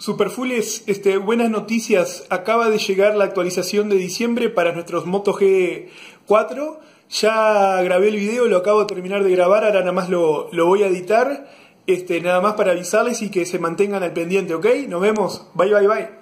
Superfules, este, buenas noticias. Acaba de llegar la actualización de diciembre para nuestros Moto G4. Ya grabé el video, lo acabo de terminar de grabar, ahora nada más lo, lo voy a editar. Este, nada más para avisarles y que se mantengan al pendiente, ¿ok? Nos vemos. Bye, bye, bye.